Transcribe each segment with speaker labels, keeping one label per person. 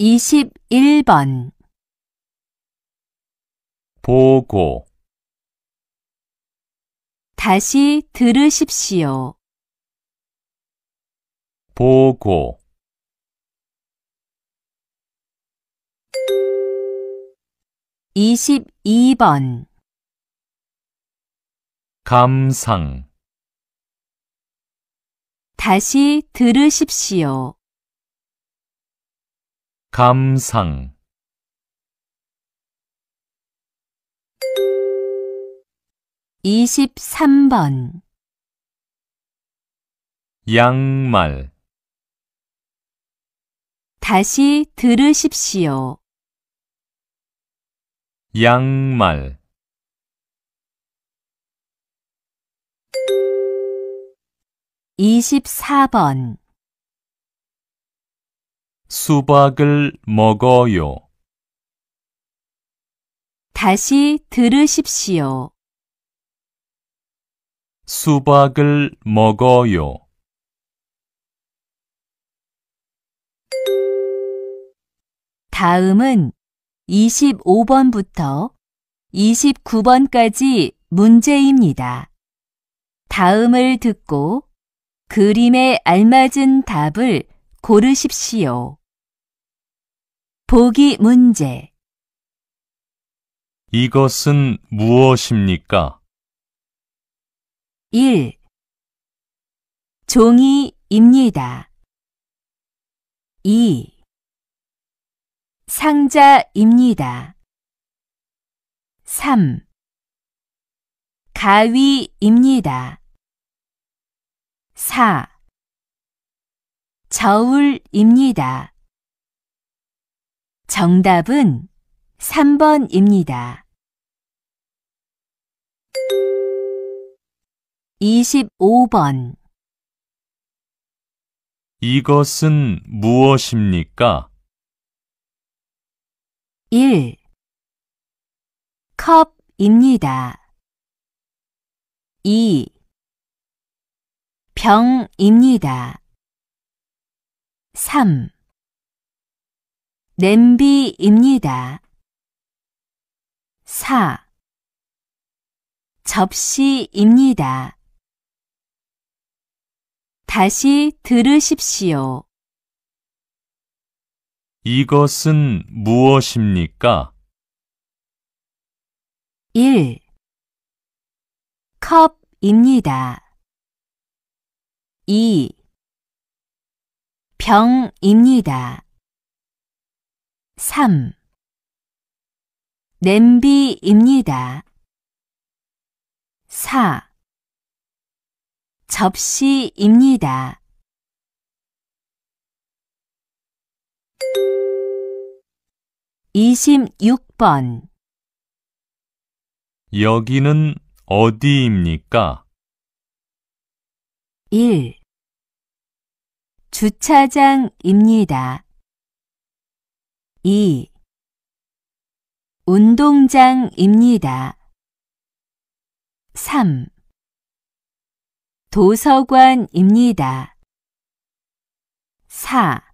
Speaker 1: 21번
Speaker 2: 보고
Speaker 1: 다시 들으십시오.
Speaker 2: 보고
Speaker 1: 이십번
Speaker 2: 감상
Speaker 1: 다시 들으십시오.
Speaker 2: 감상
Speaker 1: 2 3번
Speaker 2: 양말
Speaker 1: 다시 들으십시오.
Speaker 2: 양말
Speaker 1: 2 4번
Speaker 2: 수박을 먹어요.
Speaker 1: 다시 들으십시오.
Speaker 2: 수박을 먹어요.
Speaker 1: 다음은 25번부터 29번까지 문제입니다. 다음을 듣고 그림에 알맞은 답을 고르십시오. 보기 문제
Speaker 2: 이것은 무엇입니까?
Speaker 1: 1. 종이입니다. 2. 상자입니다. 3. 가위입니다. 4. 저울입니다. 정답은 3번입니다. 25번
Speaker 2: 이것은 무엇입니까?
Speaker 1: 1. 컵입니다. 2. 병입니다. 3. 냄비입니다. 4. 접시입니다. 다시 들으십시오.
Speaker 2: 이것은 무엇입니까?
Speaker 1: 1. 컵입니다. 2. 병입니다. 3. 냄비입니다. 4. 접시입니다. 26번
Speaker 2: 여기는 어디입니까?
Speaker 1: 1. 주차장입니다. 2. 운동장입니다. 3. 도서관입니다. 4.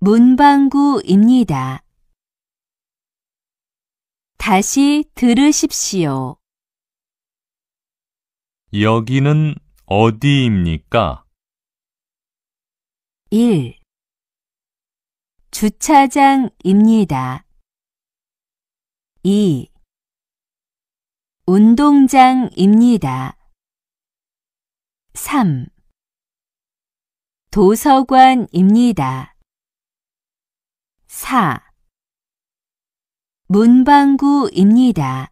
Speaker 1: 문방구입니다. 다시 들으십시오.
Speaker 2: 여기는 어디입니까?
Speaker 1: 1. 주차장입니다. 2. 운동장입니다. 3. 도서관입니다. 4. 문방구입니다.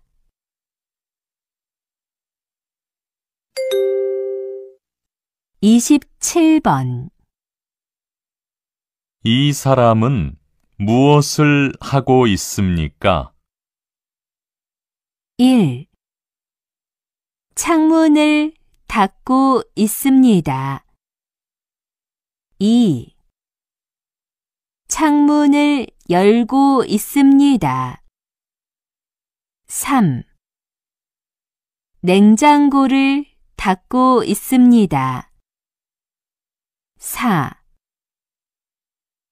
Speaker 1: 27번
Speaker 2: 이 사람은 무엇을 하고 있습니까?
Speaker 1: 1. 창문을 닫고 있습니다. 2. 창문을 열고 있습니다. 3. 냉장고를 닫고 있습니다. 4.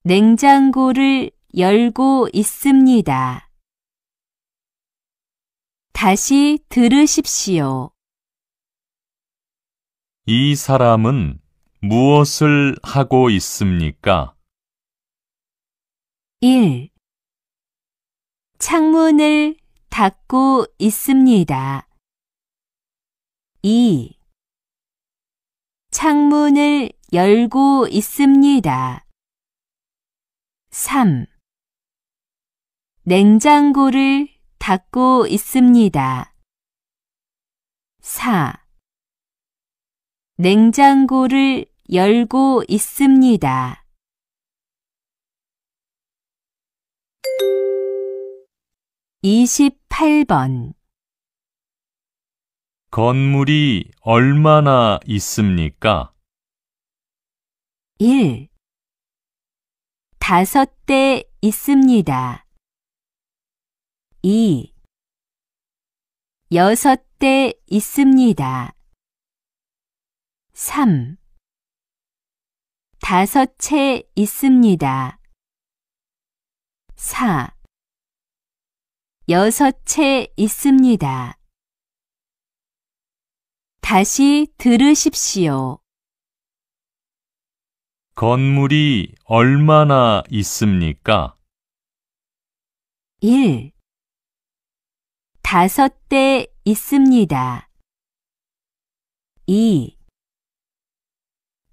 Speaker 1: 냉장고를 열고 있습니다. 다시 들으십시오.
Speaker 2: 이 사람은 무엇을 하고 있습니까?
Speaker 1: 1. 창문을 닫고 있습니다. 2. 창문을 열고 있습니다. 3. 냉장고를 닫고 있습니다. 4. 냉장고를 열고 있습니다. 28번
Speaker 2: 건물이 얼마나 있습니까?
Speaker 1: 1. 다섯 대 있습니다. 2. 여섯 대 있습니다. 3. 다섯 채 있습니다. 4. 여섯 채 있습니다. 다시 들으십시오.
Speaker 2: 건물이 얼마나 있습니까?
Speaker 1: 1. 다섯 대 있습니다. 2.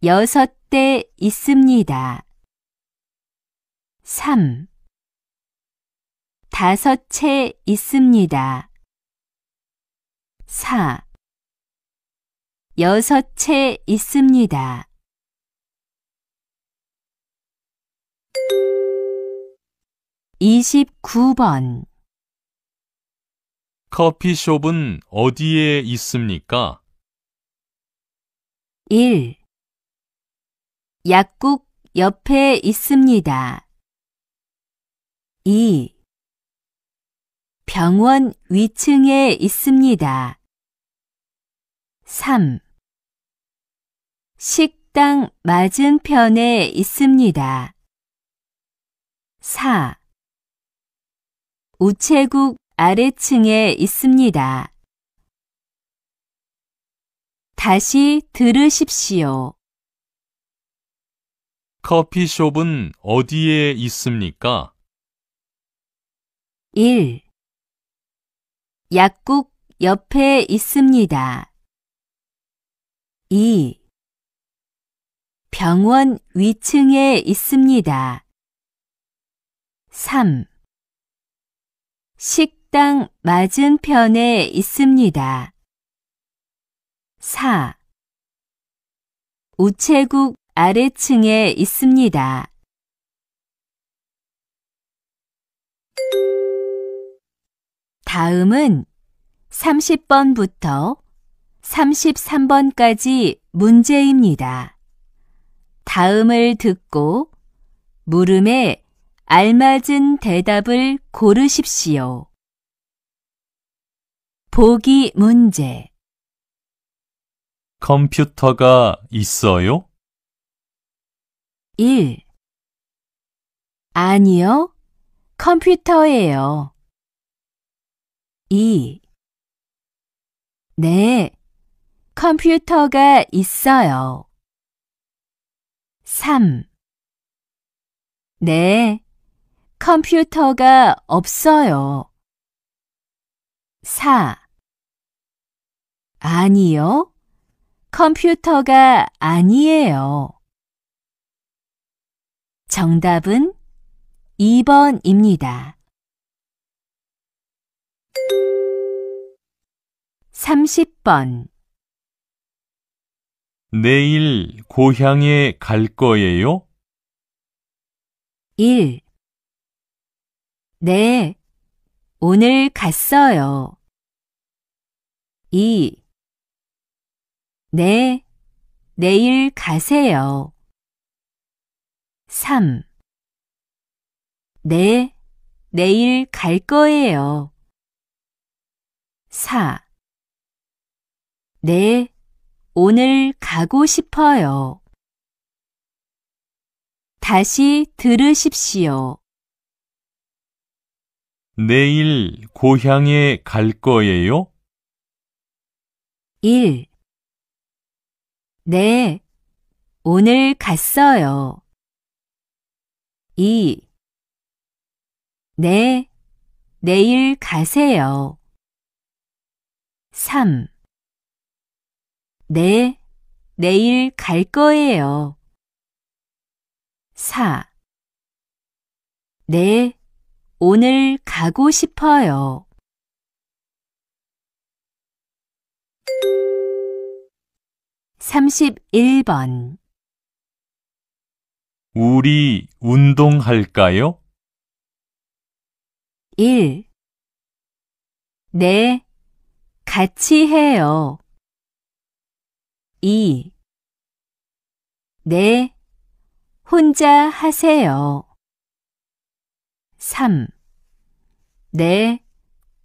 Speaker 1: 여섯 대 있습니다. 3. 다섯 채 있습니다. 4. 여섯 채 있습니다. 29번
Speaker 2: 커피숍은 어디에 있습니까?
Speaker 1: 1. 약국 옆에 있습니다. 2. 병원 위층에 있습니다. 3. 식당 맞은편에 있습니다. 4. 우체국 아래층에 있습니다. 다시 들으십시오.
Speaker 2: 커피숍은 어디에 있습니까?
Speaker 1: 1. 약국 옆에 있습니다. 2. 병원 위층에 있습니다. 3. 식당 맞은편에 있습니다. 4. 우체국 아래층에 있습니다. '다음은' 30번부터 33번까지 문제입니다. 다음을 듣고 물음에 알맞은 대답을 고르십시오. 보기 문제
Speaker 2: 컴퓨터가 있어요?
Speaker 1: 1. 아니요, 컴퓨터예요. 2. 네, 컴퓨터가 있어요. 3. 네, 컴퓨터가 없어요. 4. 아니요. 컴퓨터가 아니에요. 정답은 2번입니다. 30번
Speaker 2: 내일 고향에 갈 거예요?
Speaker 1: 1. 네, 오늘 갔어요. 2. 네, 내일 가세요. 3. 네, 내일 갈 거예요. 4. 네, 오늘 가고 싶어요. 다시 들으십시오.
Speaker 2: 내일 고향에 갈 거예요?
Speaker 1: 1. 네, 오늘 갔어요. 2. 네, 내일 가세요. 3. 네, 내일 갈 거예요. 4. 네, 오늘 가고 싶어요. 3 1번
Speaker 2: 우리 운동할까요?
Speaker 1: 1. 네, 같이 해요. 2. 네, 혼자 하세요. 3. 네,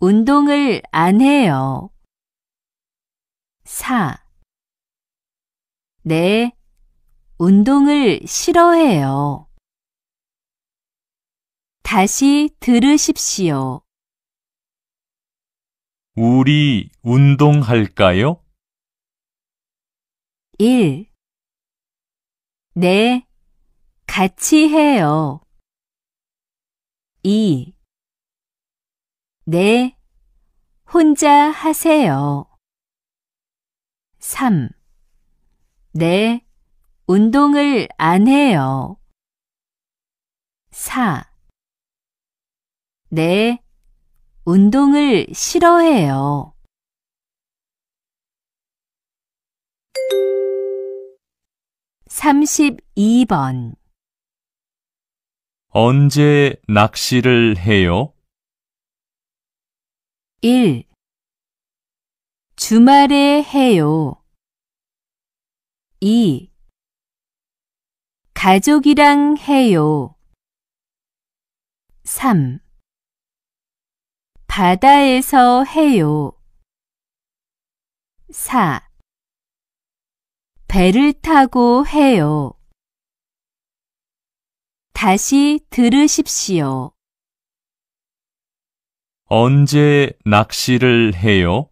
Speaker 1: 운동을 안 해요. 4. 네, 운동을 싫어해요. 다시 들으십시오.
Speaker 2: 우리 운동할까요?
Speaker 1: 1. 네, 같이 해요. 2. 네, 혼자 하세요. 3. 네, 운동을 안 해요. 4. 네, 운동을 싫어해요. 3 2번
Speaker 2: 언제 낚시를 해요?
Speaker 1: 1. 주말에 해요. 2. 가족이랑 해요. 3. 바다에서 해요. 4. 배를 타고 해요. 다시 들으십시오.
Speaker 2: 언제 낚시를 해요?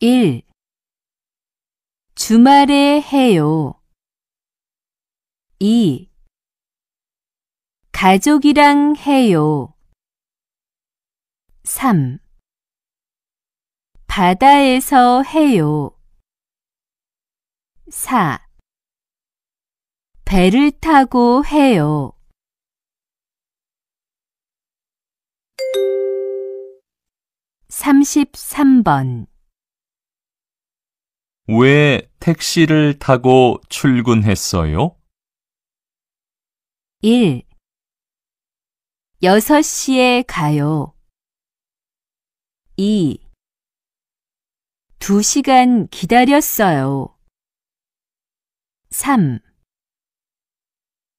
Speaker 1: 1. 주말에 해요. 2. 가족이랑 해요. 3. 바다에서 해요. 4. 배를 타고 해요. 33번
Speaker 2: 왜 택시를 타고 출근했어요?
Speaker 1: 1. 6시에 가요. 2. 2시간 기다렸어요. 3.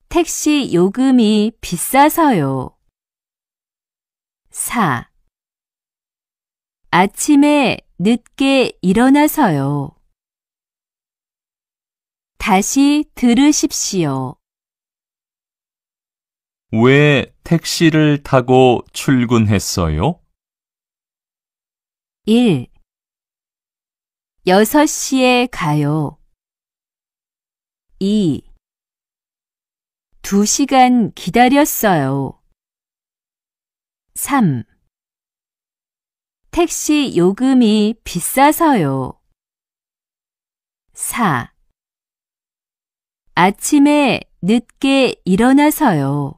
Speaker 1: 택시 요금이 비싸서요. 4. 아침에 늦게 일어나서요. 다시 들으십시오.
Speaker 2: 왜 택시를 타고 출근했어요?
Speaker 1: 1. 6시에 가요. 2. 2시간 기다렸어요. 3. 택시 요금이 비싸서요. 4. 아침에 늦게 일어나서요.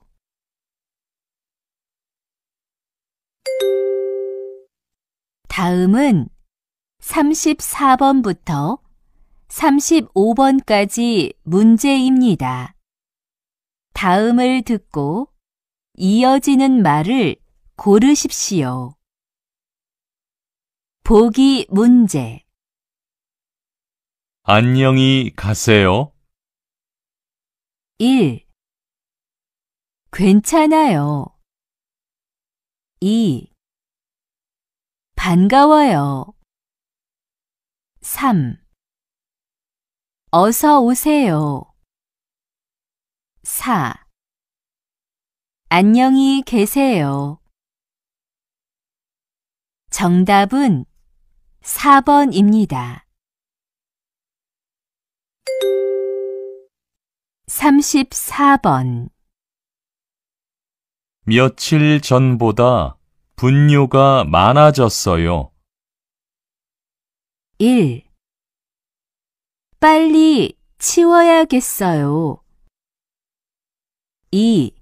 Speaker 1: '다음은' 34번부터 35번까지 문제입니다. 다음을 듣고 이어지는 말을 고르십시오. 보기 문제
Speaker 2: 안녕히 가세요.
Speaker 1: 1. 괜찮아요. 2. 반가워요. 3. 어서 오세요. 4. 안녕히 계세요. 정답은 4번입니다. 34번
Speaker 2: 며칠 전보다 분뇨가 많아졌어요.
Speaker 1: 1. 빨리 치워야겠어요. 2.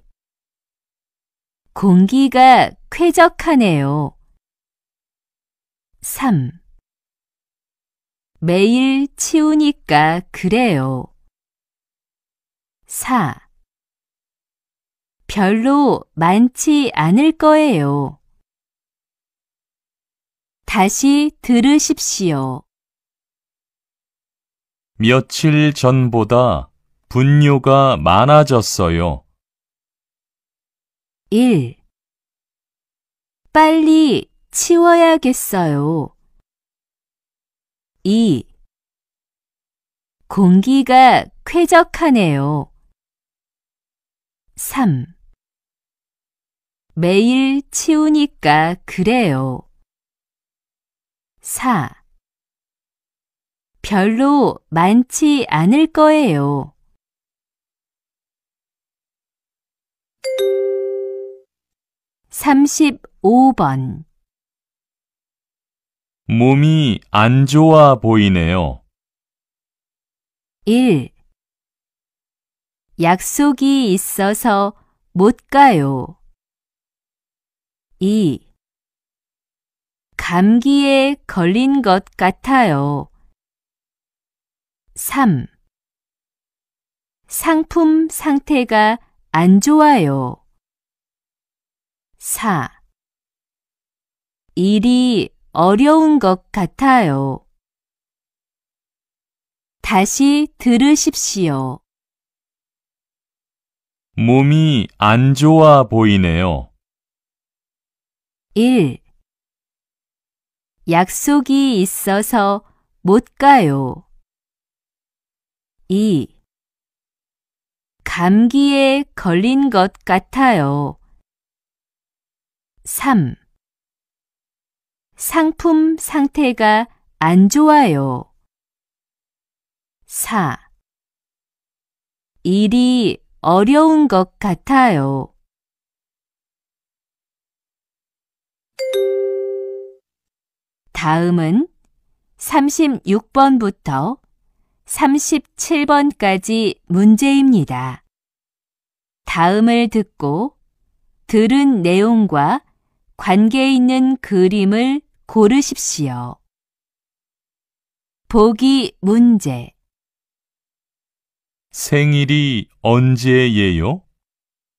Speaker 1: 공기가 쾌적하네요. 3. 매일 치우니까 그래요. 4. 별로 많지 않을 거예요. 다시 들으십시오.
Speaker 2: 며칠 전보다 분뇨가 많아졌어요.
Speaker 1: 1. 빨리 치워야겠어요. 2. 공기가 쾌적하네요. 3. 매일 치우니까 그래요. 4. 별로 많지 않을 거예요. 35번
Speaker 2: 몸이 안 좋아 보이네요.
Speaker 1: 1. 약속이 있어서 못 가요. 2. 감기에 걸린 것 같아요. 3. 상품 상태가 안 좋아요. 4. 일이 어려운 것 같아요. 다시 들으십시오.
Speaker 2: 몸이 안 좋아 보이네요.
Speaker 1: 1. 약속이 있어서 못 가요. 2. 감기에 걸린 것 같아요. 3. 상품 상태가 안 좋아요. 4. 일이 어려운 것 같아요. '다음은' 36번부터 37번까지 문제입니다. 다음을 듣고 들은 내용과 관계 있는 그림을 고르십시오. 보기 문제
Speaker 2: 생일이 언제예요?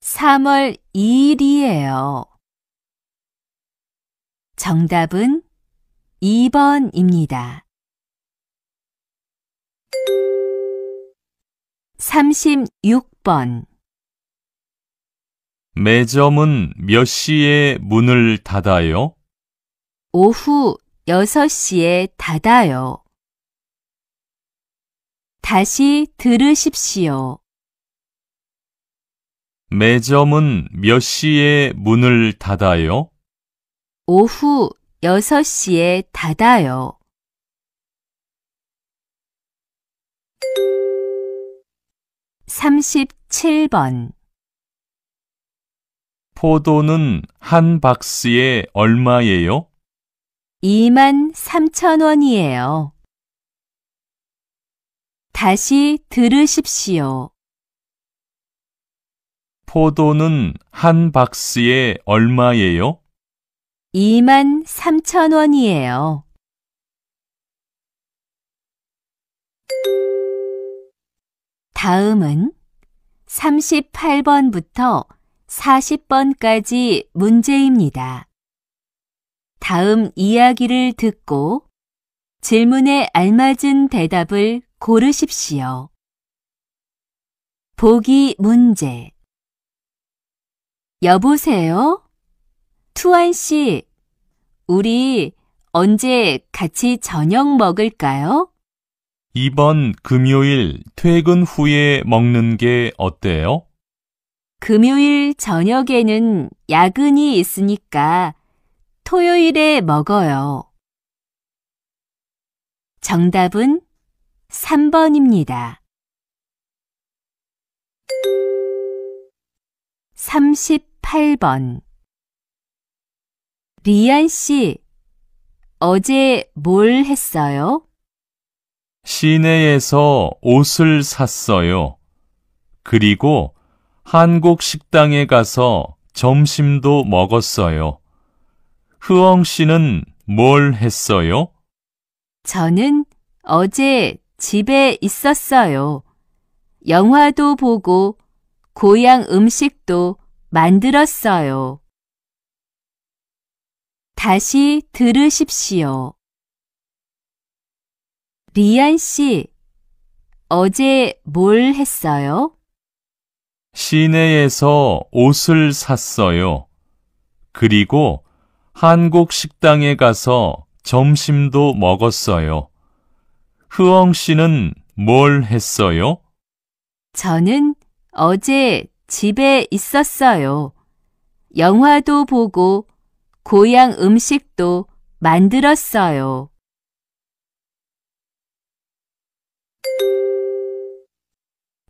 Speaker 1: 3월 2일이에요. 정답은 2번입니다. 36번
Speaker 2: 매점은 몇 시에 문을 닫아요?
Speaker 1: 오후 6시에 닫아요. 다시 들으십시오.
Speaker 2: 매점은 몇 시에 문을 닫아요?
Speaker 1: 오후 6시에 닫아요. 삼십번
Speaker 2: 포도는 한 박스에 얼마예요?
Speaker 1: 2만 3천 원이에요. 다시 들으십시오.
Speaker 2: 포도는 한 박스에 얼마예요?
Speaker 1: 2만 3천 원이에요. 다음은 38번부터 40번까지 문제입니다. 다음 이야기를 듣고 질문에 알맞은 대답을 고르십시오. 보기 문제. 여보세요? 투안 씨, 우리 언제 같이 저녁 먹을까요?
Speaker 2: 이번 금요일 퇴근 후에 먹는 게 어때요?
Speaker 1: 금요일 저녁에는 야근이 있으니까 토요일에 먹어요. 정답은 3번입니다. 38번 리안 씨, 어제 뭘 했어요?
Speaker 2: 시내에서 옷을 샀어요. 그리고 한국 식당에 가서 점심도 먹었어요. 흐엉 씨는 뭘 했어요?
Speaker 1: 저는 어제 집에 있었어요. 영화도 보고 고향 음식도 만들었어요. 다시 들으십시오. 리안 씨, 어제 뭘 했어요?
Speaker 2: 시내에서 옷을 샀어요. 그리고 한국 식당에 가서 점심도 먹었어요. 흐엉 씨는 뭘 했어요?
Speaker 1: 저는 어제 집에 있었어요. 영화도 보고 고향 음식도 만들었어요.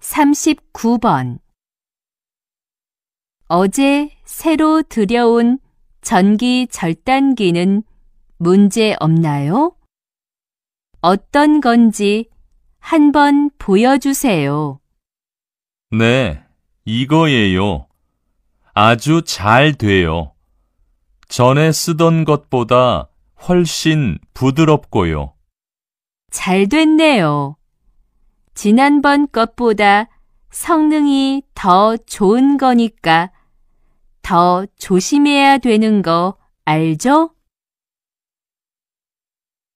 Speaker 1: (39번) 어제 새로 들여온 전기 절단기는 문제 없나요? 어떤 건지 한 번 보여주세요.
Speaker 2: 네, 이거예요. 아주 잘 돼요. 전에 쓰던 것보다 훨씬 부드럽고요.
Speaker 1: 잘 됐네요. 지난번 것보다 성능이 더 좋은 거니까 더 조심해야 되는 거 알죠?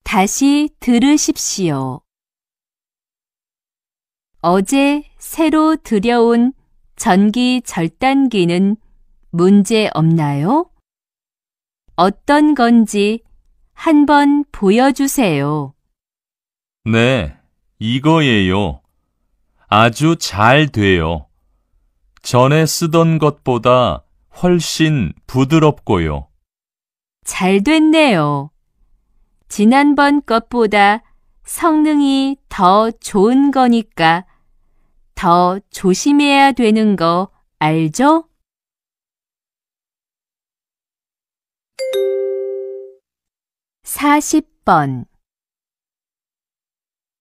Speaker 1: 다시 들으십시오. 어제 새로 들여온 전기 절단기는 문제 없나요? 어떤 건지 한번 보여주세요.
Speaker 2: 네, 이거예요. 아주 잘 돼요. 전에 쓰던 것보다 훨씬 부드럽고요.
Speaker 1: 잘 됐네요. 지난번 것보다 성능이 더 좋은 거니까 더 조심해야 되는 거 알죠? 사십 번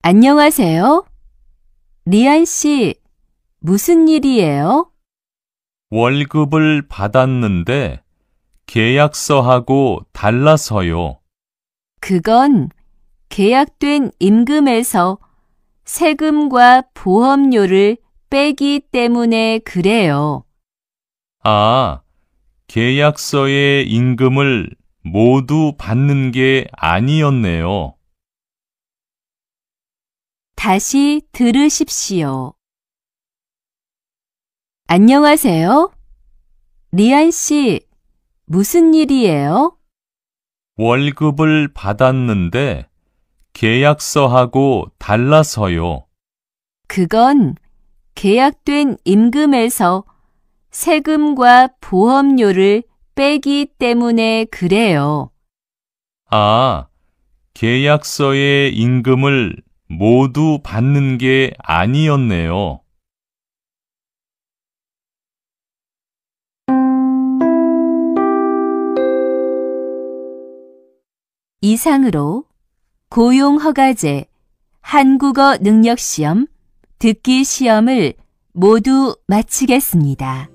Speaker 1: 안녕하세요. 리안 씨, 무슨 일이에요?
Speaker 2: 월급을 받았는데 계약서하고 달라서요.
Speaker 1: 그건 계약된 임금에서 세금과 보험료를 빼기 때문에 그래요.
Speaker 2: 아, 계약서의 임금을 모두 받는 게 아니었네요.
Speaker 1: 다시 들으십시오. 안녕하세요. 리안 씨, 무슨 일이에요?
Speaker 2: 월급을 받았는데 계약서하고 달라서요.
Speaker 1: 그건 계약된 임금에서 세금과 보험료를 빼기 때문에 그래요.
Speaker 2: 아, 계약서의 임금을 모두 받는 게 아니었네요.
Speaker 1: 이상으로 고용허가제, 한국어 능력시험, 듣기 시험을 모두 마치겠습니다.